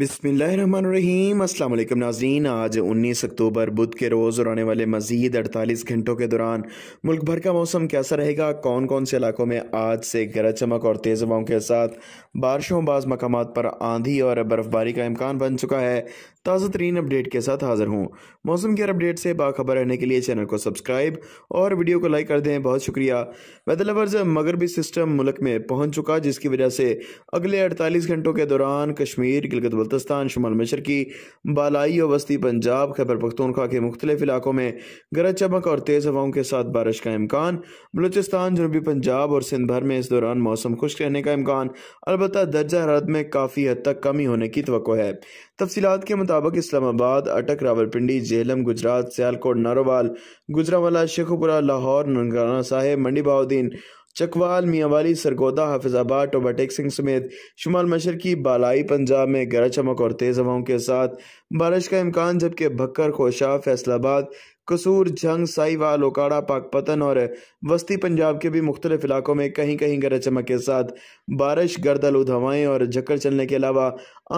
बिसमीम अस्सलाम वालेकुम नाजरीन आज 19 अक्टूबर बुध के रोज़ और आने वाले मज़ीद 48 घंटों के दौरान मुल्क भर का मौसम कैसा रहेगा कौन कौन से इलाकों में आज से गरज चमक और तेज़ हवाओं के साथ बारिशों बाज़ मकाम पर आंधी और बर्फ़बारी का इम्कान बन चुका है ताज़ा तरीन अपडेट के साथ हाज़िर हूँ मौसम के अपडेट से बाखबर रहने के लिए चैनल को सब्सक्राइब और वीडियो को लाइक कर दें बहुत शुक्रिया वेदलवर्ज मगरबी सिस्टम मुल्क में पहुँच चुका जिसकी वजह से अगले अड़तालीस घंटों के दौरान कश्मीर गिलगत बल्तस्तान शुमाल मिश्र की बालाई और वस्ती पंजाब खैबर पख्तूनख्वा के मुख्तलिफ इलाकों में गरज चमक और तेज़ हवाओं के साथ बारिश का इम्कान बलूचिस्तान जनूबी पंजाब और सिंध भर में इस दौरान मौसम खुश रहने का इम्कान अलबत् दर्जा हरारत में काफ़ी हद तक कमी होने की तो है तफसीत के मुताबिक इस्लामाबाद अटक रावलपिंडी जेहलम गुजरात सियालकोट नारोवाल गुजरावाला शेखुपुरा लाहौर ननकाना साहेब मंडी बहाद्दीन चकवाल मियावाली सरगोदा हाफिजाबाद टोबाटेक सिंह समेत शुमाल मशरकी बालाई पंजाब में गरज चमक और तेज़ हवाओं के साथ बारिश का इम्कान जबकि भक्कर खोशा फैसलाबाद कसूर झंग साईवाल ओकाड़ा पाकपतन और वस्ती पंजाब के भी मुख्तलिफ इलाकों में कहीं कहीं गरज चमक के साथ बारिश गर्दलूद हवाएं और झक्कर चलने के अलावा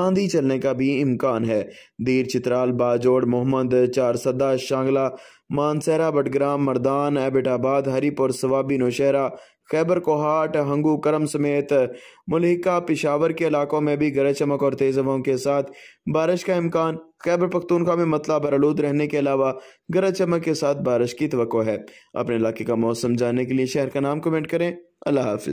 आंधी चलने का भी इम्कान है दीर चित्राल बाजोड़ मोहम्मद चारसदा शांगला मानसहरा बटग्राम मर्दान एबिटाबाद हरीपुर सवाबी नौशहरा खैबर कोहाट हंगू करम समेत मलिका पिशावर के इलाकों में भी गरज चमक और तेज़ हवाओं के साथ बारिश का इम्कान खैबर पख्तूनखा में मतला आलूद रहने के अलावा गरज चमक के साथ बारिश की तो है अपने इलाके का मौसम जानने के लिए शहर का नाम कमेंट करें अल्लाह हाफिज़